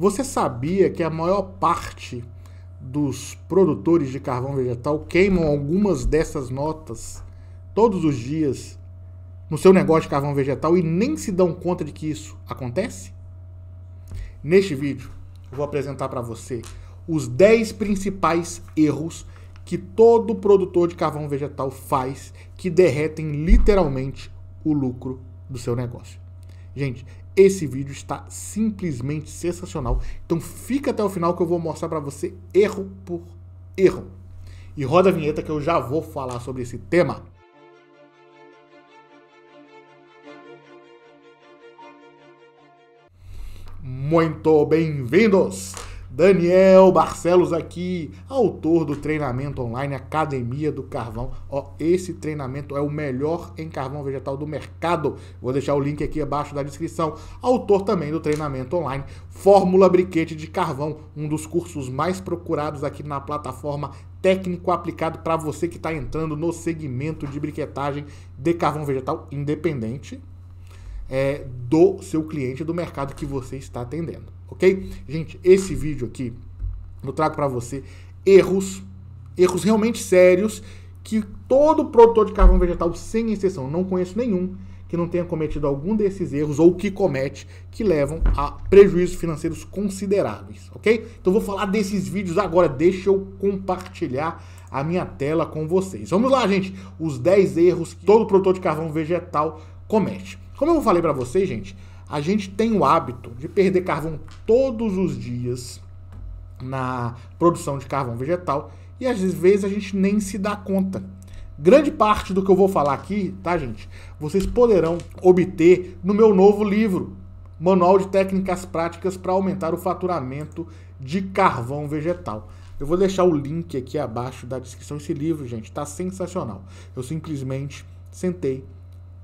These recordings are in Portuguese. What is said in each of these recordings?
Você sabia que a maior parte dos produtores de carvão vegetal queimam algumas dessas notas todos os dias no seu negócio de carvão vegetal e nem se dão conta de que isso acontece? Neste vídeo, eu vou apresentar para você os 10 principais erros que todo produtor de carvão vegetal faz que derretem literalmente o lucro do seu negócio. Gente, esse vídeo está simplesmente sensacional. Então fica até o final que eu vou mostrar para você erro por erro. E roda a vinheta que eu já vou falar sobre esse tema. Muito bem-vindos! Daniel Barcelos aqui, autor do treinamento online Academia do Carvão. Ó, esse treinamento é o melhor em carvão vegetal do mercado. Vou deixar o link aqui abaixo da descrição. Autor também do treinamento online Fórmula Briquete de Carvão, um dos cursos mais procurados aqui na plataforma técnico aplicado para você que está entrando no segmento de briquetagem de carvão vegetal independente é, do seu cliente do mercado que você está atendendo ok? Gente, esse vídeo aqui eu trago para você erros, erros realmente sérios que todo produtor de carvão vegetal, sem exceção, não conheço nenhum que não tenha cometido algum desses erros ou que comete, que levam a prejuízos financeiros consideráveis, ok? Então vou falar desses vídeos agora, deixa eu compartilhar a minha tela com vocês. Vamos lá, gente, os 10 erros que todo produtor de carvão vegetal comete. Como eu falei para vocês, gente, a gente tem o hábito de perder carvão todos os dias na produção de carvão vegetal e às vezes a gente nem se dá conta. Grande parte do que eu vou falar aqui, tá, gente? Vocês poderão obter no meu novo livro, Manual de Técnicas Práticas para Aumentar o Faturamento de Carvão Vegetal. Eu vou deixar o link aqui abaixo da descrição. Esse livro, gente, tá sensacional. Eu simplesmente sentei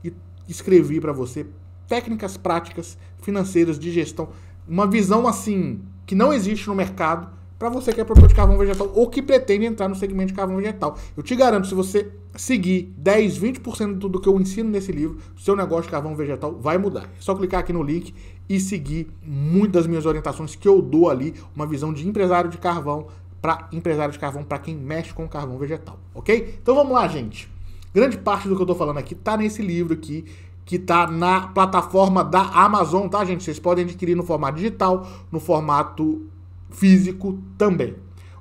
e escrevi para você técnicas práticas financeiras de gestão, uma visão assim que não existe no mercado para você que é produtor de carvão vegetal ou que pretende entrar no segmento de carvão vegetal. Eu te garanto, se você seguir 10, 20% do, do que eu ensino nesse livro, seu negócio de carvão vegetal vai mudar. É só clicar aqui no link e seguir muitas das minhas orientações que eu dou ali, uma visão de empresário de carvão para empresário de carvão, para quem mexe com carvão vegetal, ok? Então vamos lá, gente. Grande parte do que eu estou falando aqui está nesse livro aqui, que está na plataforma da Amazon, tá, gente? Vocês podem adquirir no formato digital, no formato físico também.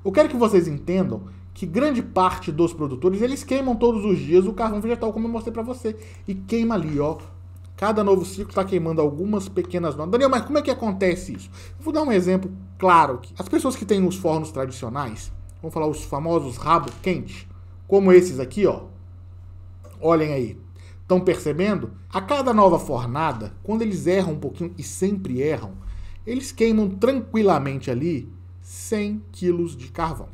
Eu quero que vocês entendam que grande parte dos produtores, eles queimam todos os dias o carvão vegetal, como eu mostrei para você, e queima ali, ó, Cada novo ciclo está queimando algumas pequenas notas. Daniel, mas como é que acontece isso? Vou dar um exemplo claro aqui. As pessoas que têm os fornos tradicionais, vamos falar os famosos rabo quente, como esses aqui, ó. Olhem aí, Estão percebendo? A cada nova fornada, quando eles erram um pouquinho e sempre erram, eles queimam tranquilamente ali 100 quilos de carvão.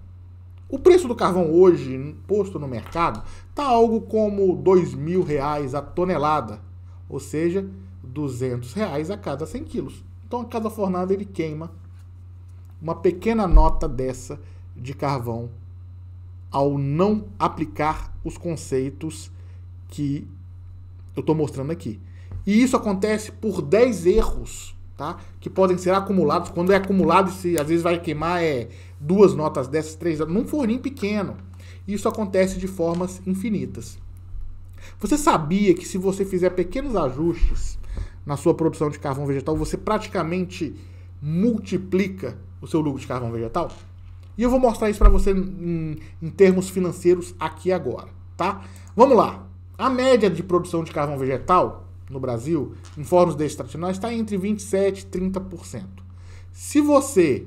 O preço do carvão hoje, posto no mercado, está algo como R$ reais a tonelada, ou seja, R$ reais a cada 100 quilos. Então, a cada fornada ele queima uma pequena nota dessa de carvão ao não aplicar os conceitos que eu estou mostrando aqui. E isso acontece por 10 erros, tá? Que podem ser acumulados. Quando é acumulado, se às vezes vai queimar é duas notas dessas, três, num forninho pequeno. Isso acontece de formas infinitas. Você sabia que se você fizer pequenos ajustes na sua produção de carvão vegetal, você praticamente multiplica o seu lucro de carvão vegetal? E eu vou mostrar isso para você em, em termos financeiros aqui agora, tá? Vamos lá. A média de produção de carvão vegetal no Brasil, em fornos tradicionais está entre 27% e 30%. Se você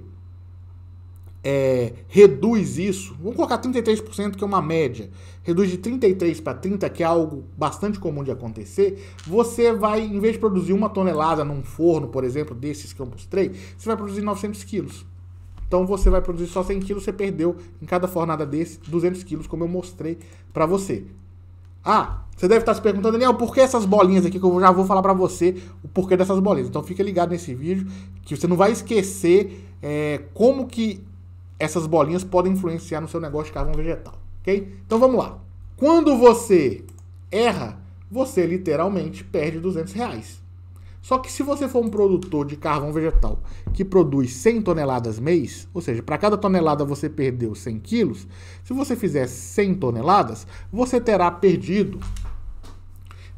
é, reduz isso, vamos colocar 33%, que é uma média, reduz de 33% para 30%, que é algo bastante comum de acontecer, você vai, em vez de produzir uma tonelada num forno, por exemplo, desses que eu mostrei, você vai produzir 900 quilos. Então você vai produzir só 100 quilos, você perdeu em cada fornada desse 200 quilos, como eu mostrei para você. Ah, você deve estar se perguntando, Daniel, por que essas bolinhas aqui? Que eu já vou falar para você o porquê dessas bolinhas. Então fica ligado nesse vídeo que você não vai esquecer é, como que essas bolinhas podem influenciar no seu negócio de carvão vegetal, ok? Então vamos lá. Quando você erra, você literalmente perde 200 reais. Só que se você for um produtor de carvão vegetal que produz 100 toneladas mês, ou seja, para cada tonelada você perdeu 100 quilos, se você fizer 100 toneladas, você terá perdido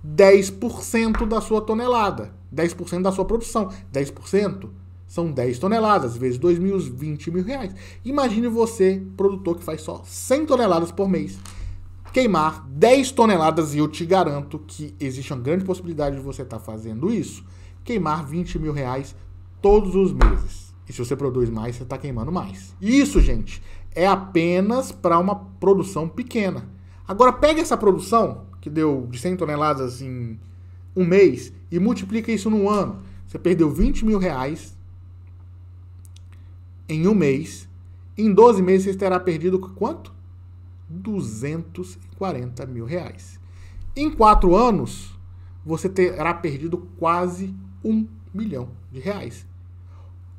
10% da sua tonelada, 10% da sua produção, 10%. São 10 toneladas, vezes 2 mil, 20 mil reais. Imagine você, produtor que faz só 100 toneladas por mês, queimar 10 toneladas e eu te garanto que existe uma grande possibilidade de você estar tá fazendo isso queimar 20 mil reais todos os meses. E se você produz mais, você está queimando mais. Isso, gente, é apenas para uma produção pequena. Agora pega essa produção, que deu de 100 toneladas em um mês, e multiplica isso num ano. Você perdeu 20 mil reais em um mês. Em 12 meses, você terá perdido quanto? 240 mil reais. Em quatro anos, você terá perdido quase um milhão de reais.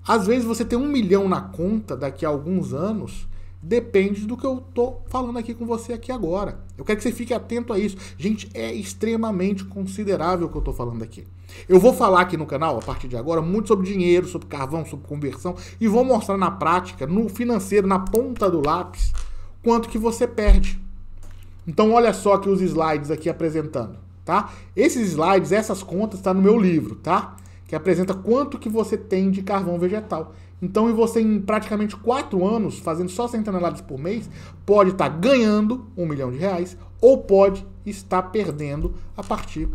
Às vezes você tem um milhão na conta daqui a alguns anos, depende do que eu tô falando aqui com você aqui agora. Eu quero que você fique atento a isso. Gente, é extremamente considerável o que eu tô falando aqui. Eu vou falar aqui no canal, a partir de agora, muito sobre dinheiro, sobre carvão, sobre conversão, e vou mostrar na prática, no financeiro, na ponta do lápis, quanto que você perde. Então olha só que os slides aqui apresentando tá? Esses slides, essas contas, está no meu livro, tá? Que apresenta quanto que você tem de carvão vegetal. Então, e você em praticamente quatro anos, fazendo só 100 toneladas por mês, pode estar tá ganhando um milhão de reais ou pode estar perdendo a partir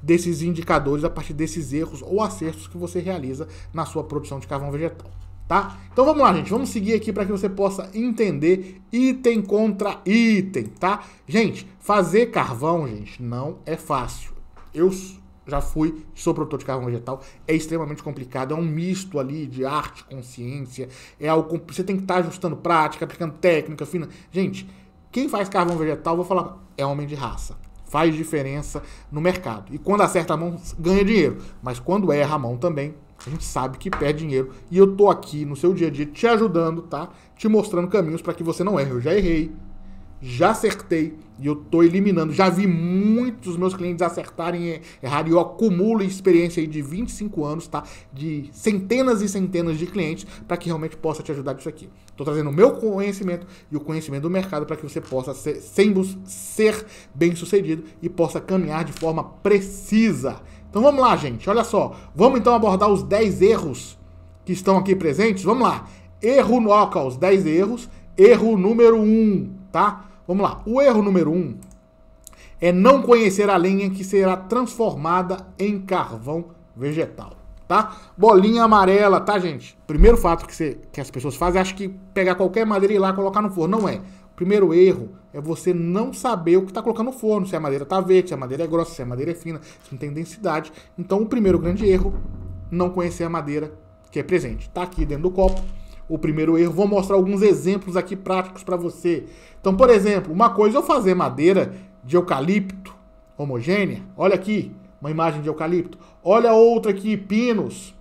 desses indicadores, a partir desses erros ou acertos que você realiza na sua produção de carvão vegetal tá? Então vamos lá, gente, vamos seguir aqui para que você possa entender item contra item, tá? Gente, fazer carvão, gente, não é fácil. Eu já fui, sou produtor de carvão vegetal, é extremamente complicado, é um misto ali de arte, consciência, é algo você tem que estar tá ajustando prática, aplicando técnica fina. Gente, quem faz carvão vegetal, vou falar, é homem de raça. Faz diferença no mercado. E quando acerta a mão, ganha dinheiro. Mas quando erra a mão também, a gente sabe que perde dinheiro e eu tô aqui no seu dia a dia te ajudando, tá? Te mostrando caminhos para que você não erre. Eu já errei, já acertei e eu tô eliminando. Já vi muitos meus clientes acertarem é, errar e eu acumulo experiência aí de 25 anos, tá? De centenas e centenas de clientes para que realmente possa te ajudar isso aqui. Tô trazendo o meu conhecimento e o conhecimento do mercado para que você possa ser, ser bem-sucedido e possa caminhar de forma precisa então vamos lá, gente, olha só. Vamos então abordar os 10 erros que estão aqui presentes. Vamos lá. Erro no os 10 erros. Erro número 1, um, tá? Vamos lá. O erro número 1 um é não conhecer a lenha que será transformada em carvão vegetal tá? Bolinha amarela, tá, gente? Primeiro fato que, você, que as pessoas fazem, acho que pegar qualquer madeira e ir lá colocar no forno. Não é. Primeiro erro é você não saber o que está colocando no forno, se a madeira tá verde, se a madeira é grossa, se a madeira é fina, se não tem densidade. Então, o primeiro grande erro, não conhecer a madeira que é presente. Tá aqui dentro do copo o primeiro erro. Vou mostrar alguns exemplos aqui práticos para você. Então, por exemplo, uma coisa é eu fazer madeira de eucalipto homogênea. Olha aqui, uma imagem de eucalipto. Olha outra aqui, pinos.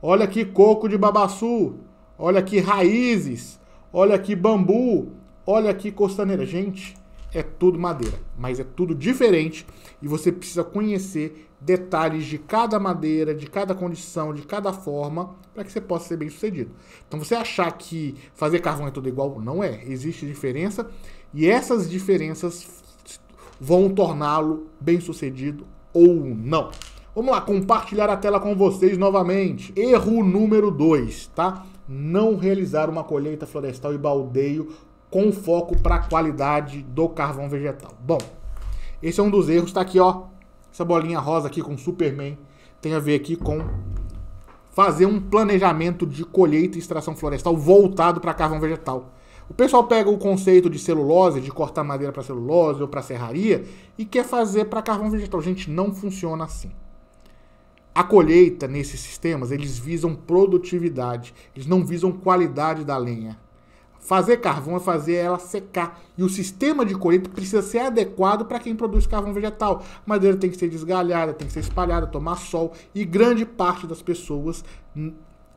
Olha aqui, coco de babaçu. Olha aqui, raízes. Olha aqui, bambu. Olha aqui, costaneira. Gente, é tudo madeira, mas é tudo diferente e você precisa conhecer detalhes de cada madeira, de cada condição, de cada forma, para que você possa ser bem sucedido. Então você achar que fazer carvão é tudo igual, não é. Existe diferença e essas diferenças vão torná-lo bem sucedido ou não. Vamos lá, compartilhar a tela com vocês novamente. Erro número 2, tá? Não realizar uma colheita florestal e baldeio com foco para a qualidade do carvão vegetal. Bom, esse é um dos erros, tá aqui, ó. Essa bolinha rosa aqui com Superman tem a ver aqui com fazer um planejamento de colheita e extração florestal voltado para carvão vegetal. O pessoal pega o conceito de celulose, de cortar madeira para celulose ou para serraria, e quer fazer para carvão vegetal. Gente, não funciona assim. A colheita nesses sistemas, eles visam produtividade, eles não visam qualidade da lenha. Fazer carvão é fazer ela secar. E o sistema de colheita precisa ser adequado para quem produz carvão vegetal. A madeira tem que ser desgalhada, tem que ser espalhada, tomar sol. E grande parte das pessoas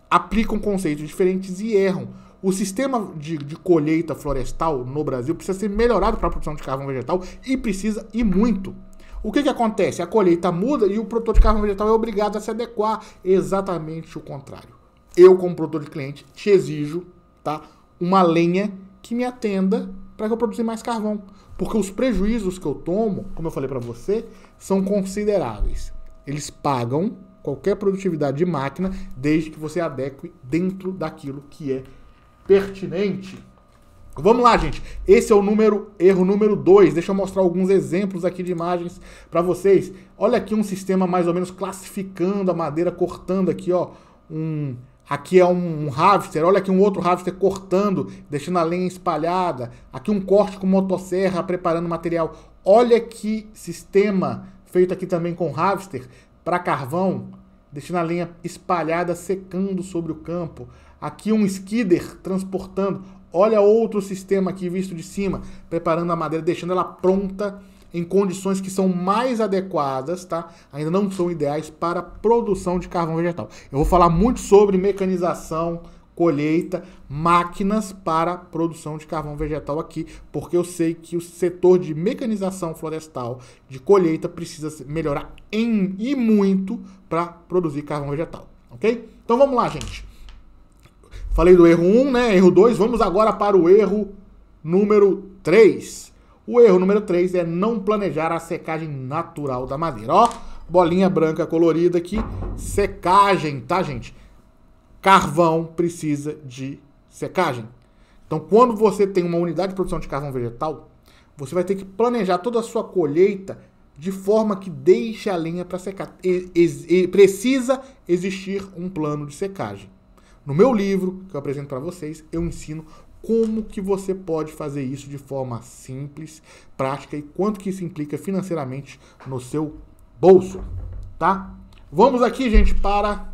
aplicam conceitos diferentes e erram o sistema de, de, colheita florestal no Brasil precisa ser melhorado para a produção de carvão vegetal e precisa e muito. O que, que acontece? A colheita muda e o produtor de carvão vegetal é obrigado a se adequar exatamente o contrário. Eu, como produtor de cliente, te exijo tá, uma lenha que me atenda para que eu produzir mais carvão. Porque os prejuízos que eu tomo, como eu falei para você, são consideráveis. Eles pagam qualquer produtividade de máquina desde que você adeque dentro daquilo que é pertinente. Vamos lá, gente. Esse é o número erro número 2. Deixa eu mostrar alguns exemplos aqui de imagens para vocês. Olha aqui um sistema mais ou menos classificando a madeira, cortando aqui, ó, um Aqui é um, um olha aqui um outro Havster cortando, deixando a lenha espalhada. Aqui um corte com motosserra preparando material. Olha que sistema feito aqui também com Havster para carvão, deixando a lenha espalhada secando sobre o campo. Aqui um skidder transportando. Olha outro sistema aqui visto de cima, preparando a madeira, deixando ela pronta em condições que são mais adequadas, tá? Ainda não são ideais para produção de carvão vegetal. Eu vou falar muito sobre mecanização, colheita, máquinas para produção de carvão vegetal aqui, porque eu sei que o setor de mecanização florestal, de colheita, precisa melhorar em e muito para produzir carvão vegetal, ok? Então vamos lá, gente. Falei do erro 1, né? Erro 2. Vamos agora para o erro número 3. O erro número 3 é não planejar a secagem natural da madeira. Ó, bolinha branca colorida aqui. Secagem, tá, gente? Carvão precisa de secagem. Então, quando você tem uma unidade de produção de carvão vegetal, você vai ter que planejar toda a sua colheita de forma que deixe a lenha para secar. E, e, e precisa existir um plano de secagem. No meu livro, que eu apresento para vocês, eu ensino como que você pode fazer isso de forma simples, prática e quanto que isso implica financeiramente no seu bolso, tá? Vamos aqui, gente, para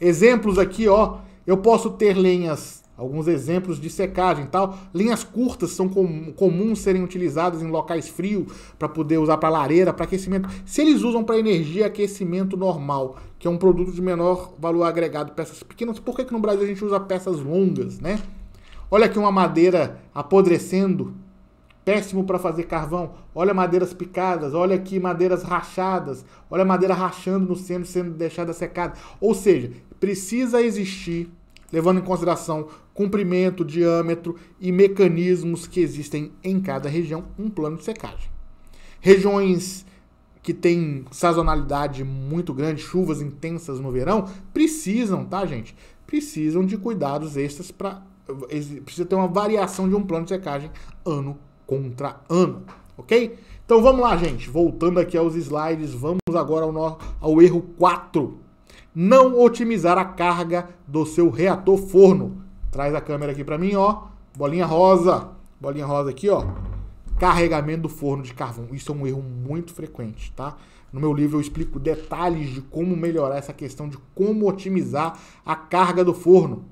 exemplos aqui, ó. Eu posso ter lenhas alguns exemplos de secagem e tal. Linhas curtas são com, comuns serem utilizadas em locais frios para poder usar para lareira, para aquecimento. Se eles usam para energia aquecimento normal, que é um produto de menor valor agregado, peças pequenas, por que, que no Brasil a gente usa peças longas, né? Olha aqui uma madeira apodrecendo, péssimo para fazer carvão. Olha madeiras picadas, olha aqui madeiras rachadas, olha madeira rachando no centro sendo deixada secada. Ou seja, precisa existir levando em consideração comprimento, diâmetro e mecanismos que existem em cada região, um plano de secagem. Regiões que têm sazonalidade muito grande, chuvas intensas no verão, precisam, tá, gente? Precisam de cuidados extras para precisa ter uma variação de um plano de secagem ano contra ano, ok? Então vamos lá, gente. Voltando aqui aos slides, vamos agora ao, no, ao erro 4 não otimizar a carga do seu reator forno. Traz a câmera aqui para mim, ó. Bolinha rosa. Bolinha rosa aqui, ó. Carregamento do forno de carvão. Isso é um erro muito frequente, tá? No meu livro eu explico detalhes de como melhorar essa questão de como otimizar a carga do forno.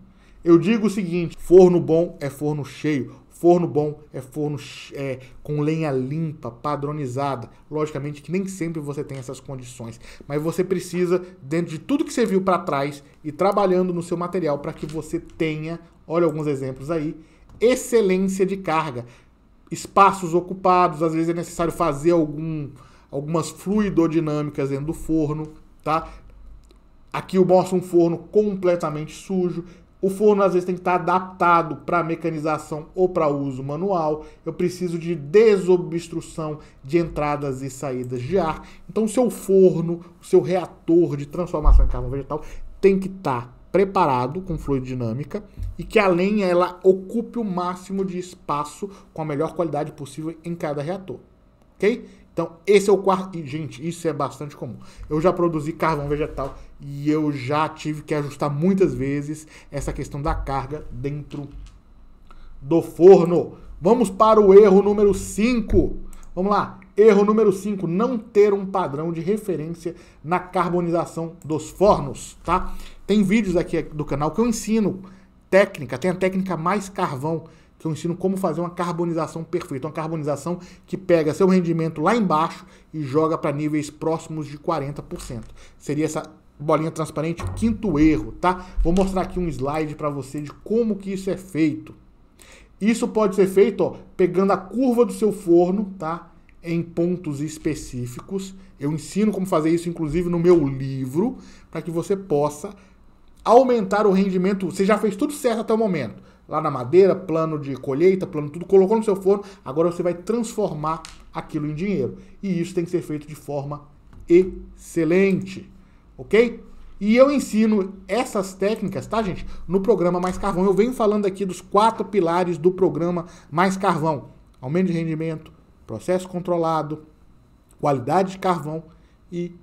Eu digo o seguinte: forno bom é forno cheio. Forno bom é forno é, com lenha limpa, padronizada. Logicamente que nem sempre você tem essas condições, mas você precisa, dentro de tudo que você viu para trás e trabalhando no seu material para que você tenha, olha alguns exemplos aí, excelência de carga. Espaços ocupados, às vezes é necessário fazer algum, algumas fluidodinâmicas dentro do forno, tá? Aqui eu mostro um forno completamente sujo, o forno às vezes tem que estar adaptado para mecanização ou para uso manual. Eu preciso de desobstrução de entradas e saídas de ar. Então, o seu forno, o seu reator de transformação em carvão vegetal tem que estar preparado com fluidinâmica e que a lenha ela ocupe o máximo de espaço com a melhor qualidade possível em cada reator, ok? Então, esse é o quarto. E, gente, isso é bastante comum. Eu já produzi carvão vegetal e eu já tive que ajustar muitas vezes essa questão da carga dentro do forno. Vamos para o erro número 5. Vamos lá. Erro número 5, não ter um padrão de referência na carbonização dos fornos, tá? Tem vídeos aqui do canal que eu ensino técnica, tem a técnica mais carvão, que eu ensino como fazer uma carbonização perfeita, uma carbonização que pega seu rendimento lá embaixo e joga para níveis próximos de 40%. Seria essa bolinha transparente, quinto erro, tá? Vou mostrar aqui um slide para você de como que isso é feito. Isso pode ser feito ó, pegando a curva do seu forno, tá? Em pontos específicos. Eu ensino como fazer isso, inclusive, no meu livro, para que você possa aumentar o rendimento. Você já fez tudo certo até o momento. Lá na madeira, plano de colheita, plano tudo, colocou no seu forno, agora você vai transformar aquilo em dinheiro. E isso tem que ser feito de forma excelente. Ok? E eu ensino essas técnicas, tá, gente? No programa Mais Carvão. Eu venho falando aqui dos quatro pilares do programa Mais Carvão: aumento de rendimento, processo controlado, qualidade de carvão e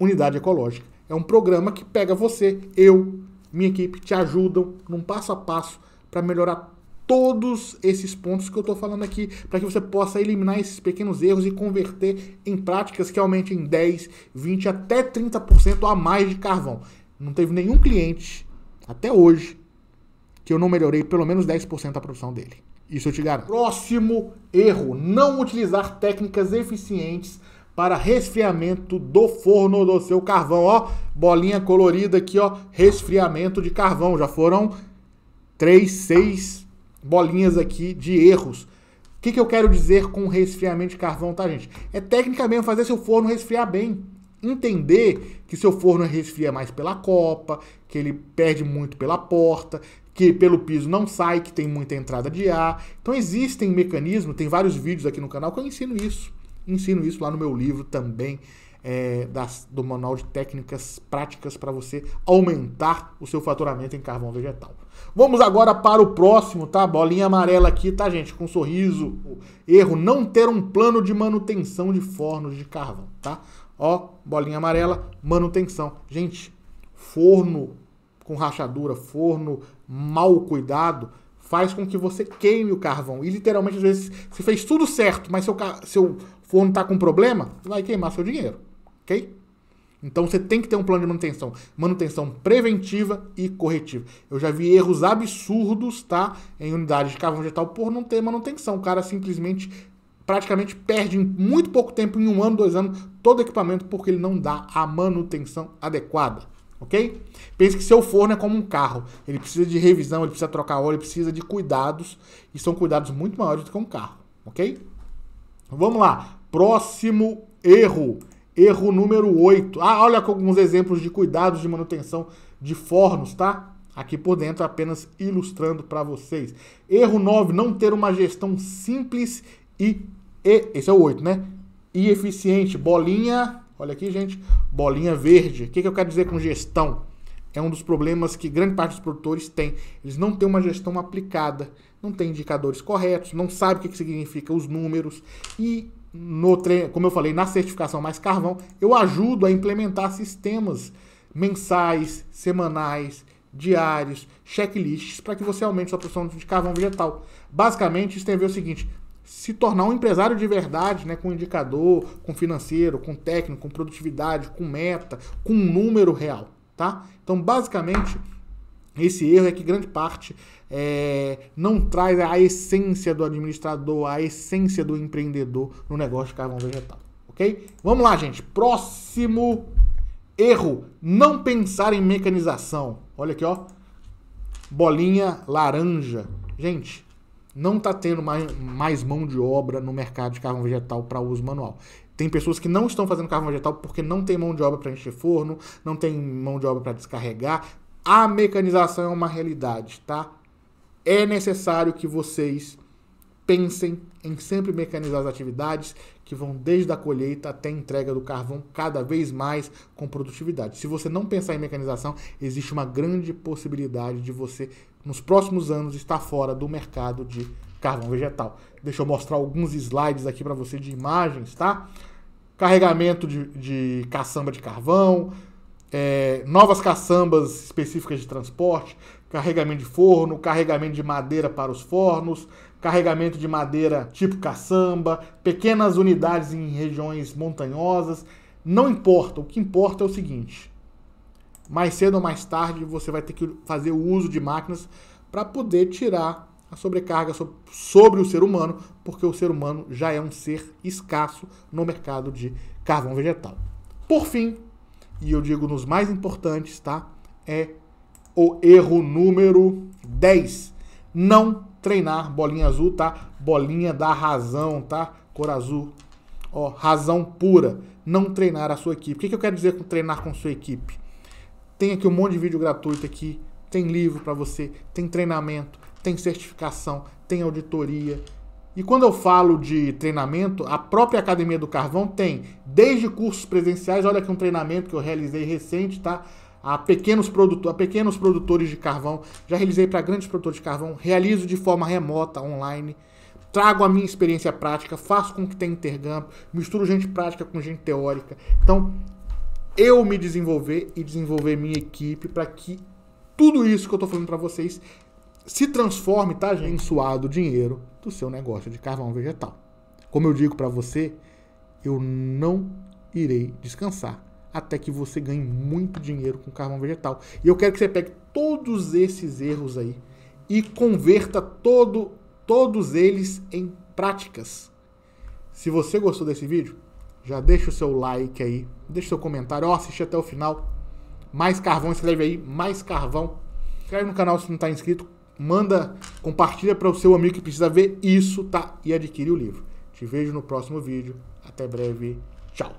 unidade ecológica. É um programa que pega você, eu, minha equipe, te ajudam num passo a passo para melhorar todos esses pontos que eu estou falando aqui, para que você possa eliminar esses pequenos erros e converter em práticas que aumentem 10, 20, até 30% a mais de carvão. Não teve nenhum cliente, até hoje, que eu não melhorei pelo menos 10% a produção dele. Isso eu te garanto. Próximo erro: não utilizar técnicas eficientes para resfriamento do forno do seu carvão. Ó, bolinha colorida aqui, ó, resfriamento de carvão. Já foram três, seis bolinhas aqui de erros. O que, que eu quero dizer com resfriamento de carvão, tá, gente? É técnica mesmo fazer seu forno resfriar bem. Entender que seu forno resfria mais pela copa, que ele perde muito pela porta, que pelo piso não sai, que tem muita entrada de ar. Então existem mecanismos, tem vários vídeos aqui no canal que eu ensino isso. Ensino isso lá no meu livro também, é, das, do Manual de Técnicas Práticas para você aumentar o seu faturamento em carvão vegetal. Vamos agora para o próximo, tá? Bolinha amarela aqui, tá, gente? Com um sorriso, erro, não ter um plano de manutenção de fornos de carvão, tá? Ó, bolinha amarela, manutenção. Gente, forno com rachadura, forno mal cuidado, faz com que você queime o carvão. E literalmente, às vezes, você fez tudo certo, mas seu, seu for não tá com problema, vai queimar seu dinheiro, ok? Então você tem que ter um plano de manutenção. Manutenção preventiva e corretiva. Eu já vi erros absurdos, tá? Em unidades de carvão vegetal por não ter manutenção. O cara simplesmente praticamente perde em muito pouco tempo, em um ano, dois anos, todo equipamento porque ele não dá a manutenção adequada. Ok? Pense que seu forno é como um carro. Ele precisa de revisão, ele precisa trocar óleo, ele precisa de cuidados. E são cuidados muito maiores do que um carro. Ok? Vamos lá. Próximo erro. Erro número 8. Ah, olha alguns exemplos de cuidados de manutenção de fornos, tá? Aqui por dentro, apenas ilustrando para vocês. Erro 9, não ter uma gestão simples e, e esse é o 8, né? E eficiente. Bolinha, olha aqui, gente, bolinha verde. O que, que eu quero dizer com gestão? É um dos problemas que grande parte dos produtores tem. Eles não têm uma gestão aplicada, não têm indicadores corretos, não sabem o que, que significa os números e no treino, como eu falei, na certificação mais carvão, eu ajudo a implementar sistemas mensais, semanais, diários, checklists para que você aumente sua produção de carvão vegetal. Basicamente, isso tem a ver o seguinte: se tornar um empresário de verdade, né, com indicador, com financeiro, com técnico, com produtividade, com meta, com um número real, tá? Então, basicamente, esse erro é que grande parte é, não traz a essência do administrador, a essência do empreendedor no negócio de carvão vegetal. Ok? Vamos lá, gente. Próximo erro: não pensar em mecanização. Olha aqui, ó. Bolinha laranja. Gente, não está tendo mais, mais mão de obra no mercado de carvão vegetal para uso manual. Tem pessoas que não estão fazendo carvão vegetal porque não tem mão de obra para encher forno, não tem mão de obra para descarregar, a mecanização é uma realidade, tá? É necessário que vocês pensem em sempre mecanizar as atividades que vão desde a colheita até a entrega do carvão cada vez mais com produtividade. Se você não pensar em mecanização, existe uma grande possibilidade de você nos próximos anos estar fora do mercado de carvão vegetal. Deixa eu mostrar alguns slides aqui para você de imagens, tá? Carregamento de, de caçamba de carvão, é, novas caçambas específicas de transporte, carregamento de forno, carregamento de madeira para os fornos, carregamento de madeira tipo caçamba, pequenas unidades em regiões montanhosas. Não importa, o que importa é o seguinte: mais cedo ou mais tarde você vai ter que fazer o uso de máquinas para poder tirar a sobrecarga sobre o ser humano, porque o ser humano já é um ser escasso no mercado de carvão vegetal. Por fim, e eu digo nos mais importantes, tá? É o erro número 10. Não treinar bolinha azul, tá? Bolinha da razão, tá? Cor azul. Ó, razão pura. Não treinar a sua equipe. O que, que eu quero dizer com treinar com sua equipe? Tem aqui um monte de vídeo gratuito aqui. Tem livro para você. Tem treinamento. Tem certificação. Tem auditoria e quando eu falo de treinamento, a própria Academia do Carvão tem desde cursos presenciais, olha que um treinamento que eu realizei recente, tá? A pequenos, produtor, a pequenos produtores de carvão, já realizei para grandes produtores de carvão, realizo de forma remota, online, trago a minha experiência prática, faço com que tenha intercâmbio, misturo gente prática com gente teórica. Então, eu me desenvolver e desenvolver minha equipe para que tudo isso que eu estou falando para vocês se transforme, tá, gente, em suado dinheiro do seu negócio de carvão vegetal. Como eu digo para você, eu não irei descansar até que você ganhe muito dinheiro com carvão vegetal. E eu quero que você pegue todos esses erros aí e converta todo, todos eles em práticas. Se você gostou desse vídeo, já deixa o seu like aí, deixa o seu comentário, ó, assiste até o final. Mais carvão, escreve aí, mais carvão. Inscreve no canal se não está inscrito, manda, compartilha para o seu amigo que precisa ver isso, tá? E adquire o livro. Te vejo no próximo vídeo. Até breve. Tchau.